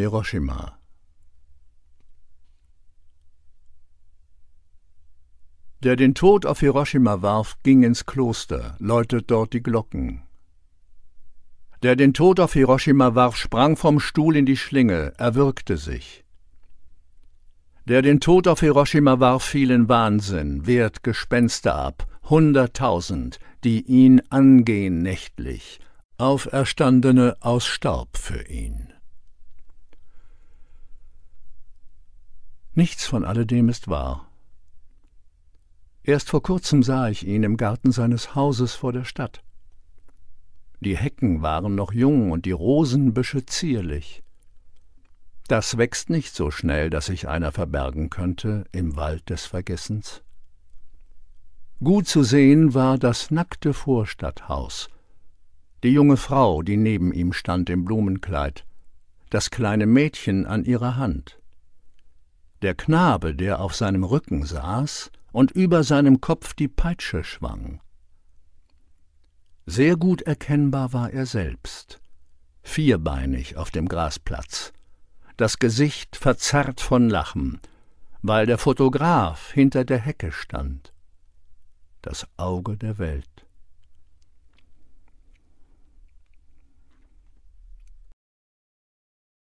Hiroshima Der den Tod auf Hiroshima warf, ging ins Kloster, läutet dort die Glocken. Der den Tod auf Hiroshima warf, sprang vom Stuhl in die Schlinge, erwürgte sich. Der den Tod auf Hiroshima warf, fiel in Wahnsinn, wehrt Gespenster ab, hunderttausend, die ihn angehen nächtlich, Auferstandene aus Staub für ihn. Nichts von alledem ist wahr. Erst vor kurzem sah ich ihn im Garten seines Hauses vor der Stadt. Die Hecken waren noch jung und die Rosenbüsche zierlich. Das wächst nicht so schnell, dass sich einer verbergen könnte im Wald des Vergessens. Gut zu sehen war das nackte Vorstadthaus, die junge Frau, die neben ihm stand im Blumenkleid, das kleine Mädchen an ihrer Hand. Der Knabe, der auf seinem Rücken saß und über seinem Kopf die Peitsche schwang. Sehr gut erkennbar war er selbst, vierbeinig auf dem Grasplatz, das Gesicht verzerrt von Lachen, weil der Fotograf hinter der Hecke stand, das Auge der Welt.